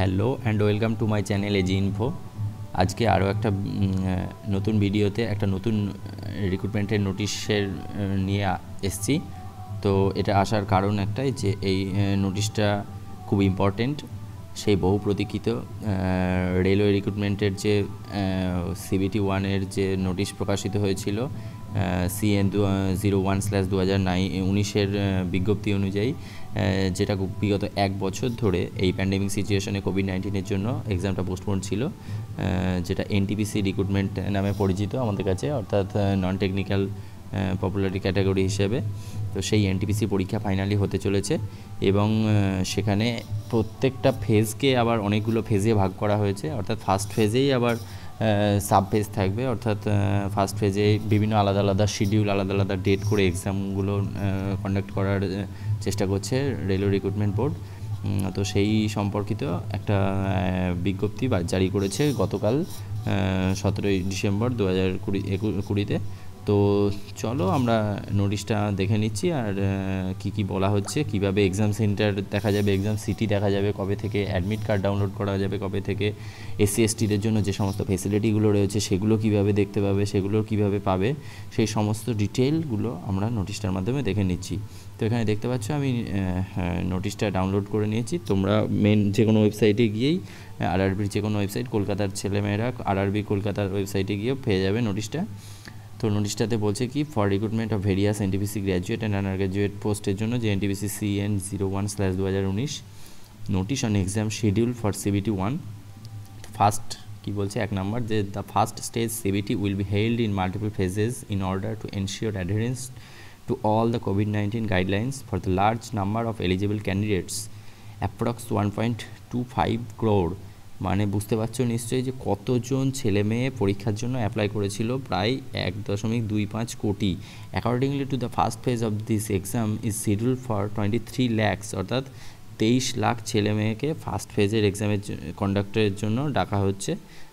hello and welcome to my channel AG info আজকে আরও একটা নতুন ভিডিওতে একটা নতুন রিক্রুটমেন্টের নোটিশের নিয়ে এসছি তো এটা আসার কারণ একটাই যে এই নোটিশটা খুব ইম্পর্টেন্ট সেই বহু প্রতীক্ষিত রেলওয়ে রিক্রুটমেন্টের যে সিবিটি ওয়ানের যে নোটিশ প্রকাশিত হয়েছিল সিএন জিরো ওয়ান স্ল্যাশ দু হাজার নাই উনিশের uh, বিজ্ঞপ্তি অনুযায়ী uh, যেটা বিগত এক বছর ধরে এই প্যান্ডেমিক সিচুয়েশনে কোভিড নাইন্টিনের জন্য এক্সামটা পোস্টপোন ছিল uh, যেটা এনটিপিসি রিক্রুটমেন্ট নামে পরিচিত আমাদের কাছে অর্থাৎ নন টেকনিক্যাল পপুলারিটি ক্যাটাগরি হিসেবে তো সেই এনটিপিসি পরীক্ষা ফাইনালি হতে চলেছে এবং সেখানে প্রত্যেকটা ফেজকে আবার অনেকগুলো ফেজে ভাগ করা হয়েছে অর্থাৎ ফার্স্ট ফেজেই আবার সাব ফেজ থাকবে অর্থাৎ ফার্স্ট ফেজে বিভিন্ন আলাদা আলাদা শিডিউল আলাদা আলাদা ডেট করে এক্সামগুলো কন্ডাক্ট করার চেষ্টা করছে রেলওয়ে রিক্রুটমেন্ট বোর্ড তো সেই সম্পর্কিত একটা বিজ্ঞপ্তি জারি করেছে গতকাল সতেরোই ডিসেম্বর দু হাজার কুড়ি কুড়িতে তো চলো আমরা নোটিশটা দেখে নিচ্ছি আর কি কি বলা হচ্ছে কিভাবে এক্সাম সেন্টার দেখা যাবে এক্সাম সিটি দেখা যাবে কবে থেকে অ্যাডমিট কার্ড ডাউনলোড করা যাবে কবে থেকে এসসি এসটিদের জন্য যে সমস্ত ফেসিলিটিগুলো রয়েছে সেগুলো কিভাবে দেখতে পাবে সেগুলো কিভাবে পাবে সেই সমস্ত ডিটেলগুলো আমরা নোটিশটার মাধ্যমে দেখে নিচ্ছি তো এখানে দেখতে পাচ্ছ আমি নোটিশটা ডাউনলোড করে নিয়েছি তোমরা মেন যে কোনো ওয়েবসাইটে গিয়েই আরআরবির যে কোনো ওয়েবসাইট কলকাতার ছেলেমেয়েরা আরআরবি কলকাতার ওয়েবসাইটে গিয়ে পেয়ে যাবে নোটিশটা তো নোটিশটাতে বলছে কি for recruitment of various NTPC graduate and undergraduate পোস্টের জন্য যে NTPC C N zero one slash দু হাজার উনিশ notice on exam schedule for CBT one first কী বলছে এক নম্বর যে the first stage CBT will be held in multiple phases in order to ensure the COVID nineteen guidelines for the large number of eligible candidates approx one point two five crore মানে বুঝতে পারছো নিশ্চয়ই যে কতজন ছেলে মেয়ে পরীক্ষার জন্য অ্যাপ্লাই করেছিল প্রায় এক দশমিক দুই পাঁচ কোটি accordingly to the first phase of this exam is schedule for twenty three lakhs অর্থাৎ তেইশ লাখ ছেলে মেয়েকে ফার্স্ট ফেজের এক্সামের কন্ডাক্টরের জন্য ডাকা হচ্ছে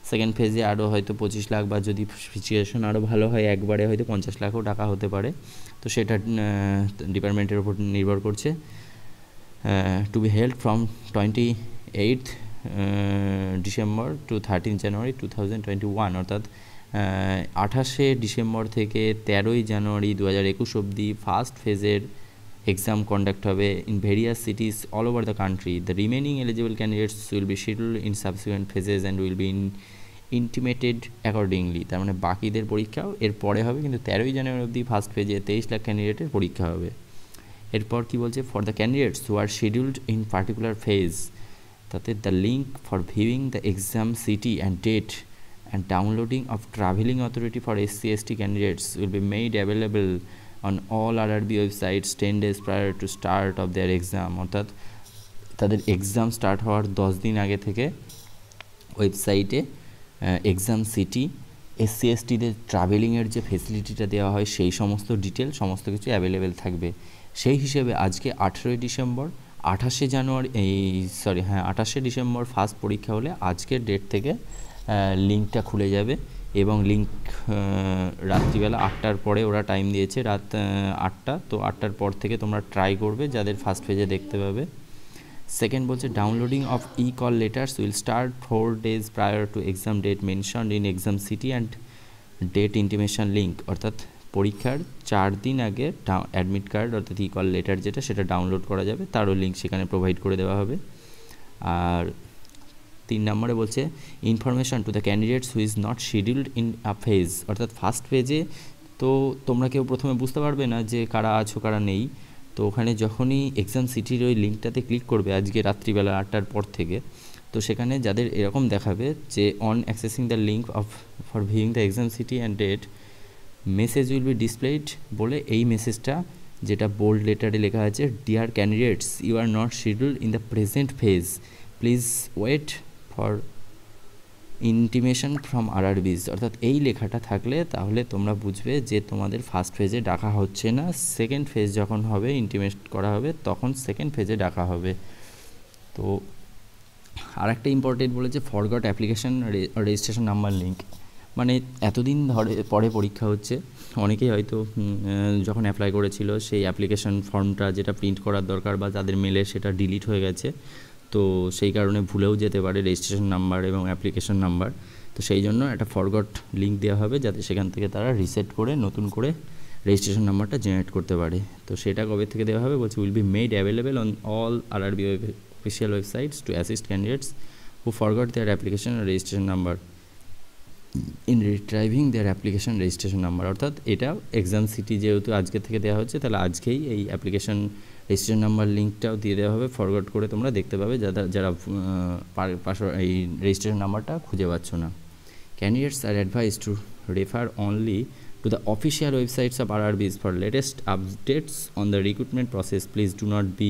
সেকেন্ড ফেজে আরও হয়তো পঁচিশ লাখ বা যদি সিচুয়েশন আরও ভালো হয় একবারে হয়তো পঞ্চাশ লাখও ডাকা হতে পারে তো সেটা ডিপার্টমেন্টের উপর নির্ভর করছে to be help from twenty eight December to thirteen January two thousand twenty one অর্থাৎ আঠাশে ডিসেম্বর থেকে তেরোই জানুয়ারি দু হাজার একুশ অবধি ফার্স্ট ফেজের এক্সাম কন্ডাক্ট হবে in various cities all over the country the remaining eligible candidates will be schedule in subsequent phases and will be in intimated accordingly তার মানে বাকিদের পরীক্ষাও এরপরে হবে কিন্তু তেরোই জানুয়ারি অবধি ফার্স্ট ফেজে তেইশ লাখ ক্যান্ডিডেটের পরীক্ষা হবে এরপর কি বলছে for the candidates who are scheduled in particular phase তাতে the link for viewing the exam city and date and downloading of traveling authority for S C S T candidates will be made available on all R B websites ten days prior to start of their exam অর্থাৎ তাদের exam start হওয়ার দশ দিন আগে থেকে ওয়েবসাইটে exam city SC টিদের ট্রাভেলিংয়ের যে ফেসিলিটিটা দেওয়া হয় সেই সমস্ত ডিটেল সমস্ত কিছু অ্যাভেলেবেল থাকবে সেই হিসেবে আজকে আঠেরোই ডিসেম্বর আঠাশে জানুয়ারি এই সরি হ্যাঁ আঠাশে ডিসেম্বর ফার্স্ট পরীক্ষা হলে আজকের ডেট থেকে লিঙ্কটা খুলে যাবে এবং লিঙ্ক রাত্রিবেলা আটটার পরে ওরা টাইম দিয়েছে রাত আটটা তো আটটার পর থেকে তোমরা ট্রাই করবে যাদের ফার্স্ট পেজে দেখতে পাবে সেকেন্ড বলছে downloading of e call letters will start four days prior to exam date mention in exam city and date intimation link অর্থাৎ পরীক্ষার চার দিন আগে অ্যাডমিট কার্ড অর্থাৎ ই কল লেটার যেটা সেটা ডাউনলোড করা যাবে তারও লিঙ্ক সেখানে প্রোভাইড করে দেওয়া হবে আর তিন নম্বরে বলছে information to the candidates who is not scheduled in a phase অর্থাৎ ফার্স্ট ফেজে তো তোমরা কেউ প্রথমে বুঝতে পারবে না যে কারা আছো কারা নেই তো ওখানে যখনই এক্সাম সিটির ওই লিঙ্কটাতে ক্লিক করবে আজকে রাত্রিবেলা আটটার পর থেকে তো সেখানে যাদের এরকম দেখাবে যে on accessing the link of for viewing the exam city and date message will be displayed বলে এই মেসেজটা যেটা বোল্ড লেটারে লেখা আছে dear candidates you are not schedule in the present phase please wait for intimation from বিজ অর্থাৎ এই লেখাটা থাকলে তাহলে তোমরা বুঝবে যে তোমাদের ফার্স্ট ফেজে ডাকা হচ্ছে না সেকেন্ড ফেজ যখন হবে ইন্টিমেট করা হবে তখন সেকেন্ড ফেজে ডাকা হবে তো আর একটা ইম্পর্টেন্ট বলেছে forgot application registration number link মানে এতদিন ধরে পরে পরীক্ষা হচ্ছে অনেকেই হয়তো যখন অ্যাপ্লাই করেছিল সেই অ্যাপ্লিকেশন ফর্মটা যেটা প্রিন্ট করার দরকার বা তাদের মেলে সেটা ডিলিট হয়ে গেছে তো সেই কারণে ভুলেও যেতে পারে রেজিস্ট্রেশন নাম্বার এবং অ্যাপ্লিকেশন নাম্বার তো সেই জন্য একটা ফরগট লিঙ্ক দেওয়া হবে যাতে সেখান থেকে তারা রিসেট করে নতুন করে রেজিস্ট্রেশন নাম্বারটা জেনারেট করতে পারে তো সেটা কবে থেকে দেওয়া হবে বলছে will be made available on all R R B official websites to assist candidates who forgot their application registration number in driving their application registration number অর্থাৎ এটা এক্সাম সিটি যেহেতু আজকে থেকে দেওয়া হচ্ছে তাহলে আজকেই এই অ্যাপ্লিকেশন রেজিস্ট্রেশন নাম্বার লিঙ্কটাও দিয়ে দেওয়া হবে ফরওয়ার্ড করে তোমরা দেখতে পাবে যারা যারা পাশ এই রেজিস্ট্রেশন নাম্বারটা খুঁজে পাচ্ছ না candidates are advise to refer only to the official websites of R RRBs for latest updates on the recruitment process please do not be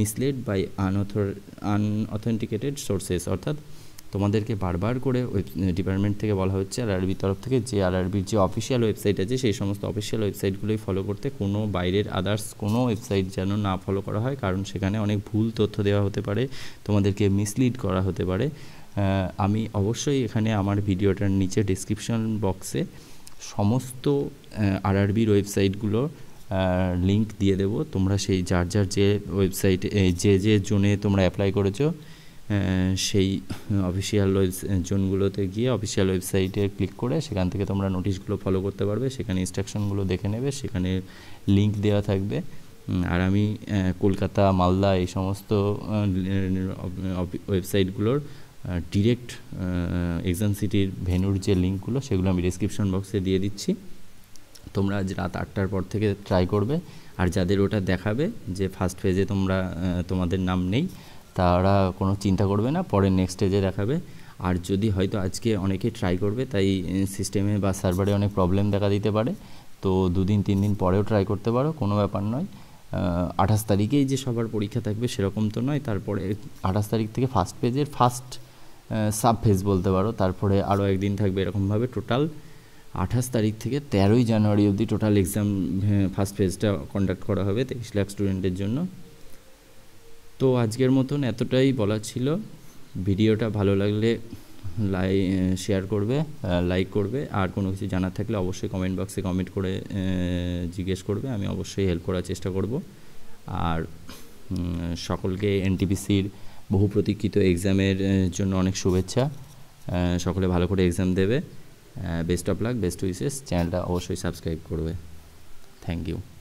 misled by unauthor unauthenticated sources অর্থাৎ তোমাদেরকে বারবার করে ওয়েব ডিপার্টমেন্ট থেকে বলা হচ্ছে আর আরবির তরফ থেকে যে আর আরবির যে অফিসিয়াল ওয়েবসাইট আছে সেই সমস্ত অফিসিয়াল ওয়েবসাইটগুলোই ফলো করতে কোনো বাইরের আদার্স কোনো ওয়েবসাইট যেন না ফলো করা হয় কারণ সেখানে অনেক ভুল তথ্য দেওয়া হতে পারে তোমাদেরকে মিসলিড করা হতে পারে আমি অবশ্যই এখানে আমার ভিডিওটার নিচে ডিসক্রিপশন বক্সে সমস্ত আরবির ওয়েবসাইটগুলো লিঙ্ক দিয়ে দেবো তোমরা সেই যার যার যে ওয়েবসাইটে যে যে জোনে তোমরা অ্যাপ্লাই করেছো সেই অফিসিয়াল ওয়েব জোনগুলোতে গিয়ে অফিসিয়াল ওয়েবসাইটে ক্লিক করে সেখান থেকে তোমরা নোটিশগুলো ফলো করতে পারবে সেখানে ইনস্ট্রাকশনগুলো দেখে নেবে সেখানে লিঙ্ক দেওয়া থাকবে আর আমি কলকাতা মালদা এই সমস্ত ওয়েবসাইটগুলোর ডিরেক্ট এক্সাম সিটির ভেনুর যে লিঙ্কগুলো সেগুলো আমি ডিসক্রিপশন বক্সে দিয়ে দিচ্ছি তোমরা আজ রাত আটটার পর থেকে ট্রাই করবে আর যাদের ওটা দেখাবে যে ফার্স্ট পেজে তোমরা তোমাদের নাম নেই তারা কোনো চিন্তা করবে না পরে নেক্সট স্টেজে দেখাবে আর যদি হয়তো আজকে অনেকে ট্রাই করবে তাই সিস্টেমে বা সার্ভারে অনেক প্রবলেম দেখা দিতে পারে তো দুদিন তিন দিন পরেও ট্রাই করতে পারো কোনো ব্যাপার নয় আঠাশ তারিখেই যে সবার পরীক্ষা থাকবে সেরকম তো নয় তারপরে আঠাশ তারিখ থেকে ফার্স্ট পেজের ফার্স্ট সাব ফেজ বলতে পারো তারপরে আরও একদিন থাকবে এরকমভাবে টোটাল আঠাশ তারিখ থেকে তেরোই জানুয়ারি অবধি টোটাল এক্সাম ফার্স্ট ফেজটা কন্ডাক্ট করা হবে তেইশ লাখ স্টুডেন্টের জন্য তো আজকের মতন এতটাই বলা ছিল ভিডিওটা ভালো লাগলে লাই শেয়ার করবে লাইক করবে আর কোনো কিছু জানার থাকলে অবশ্যই কমেন্ট বক্সে কমেন্ট করে জিজ্ঞেস করবে আমি অবশ্যই হেল্প করার চেষ্টা করব আর সকলকে এনটিপিসির বহু প্রতীক্ষিত এক্সামের জন্য অনেক শুভেচ্ছা সকলে ভালো করে এক্সাম দেবে best of luck best wishes চ্যানেলটা অবশ্যই সাবস্ক্রাইব করবে থ্যাংক ইউ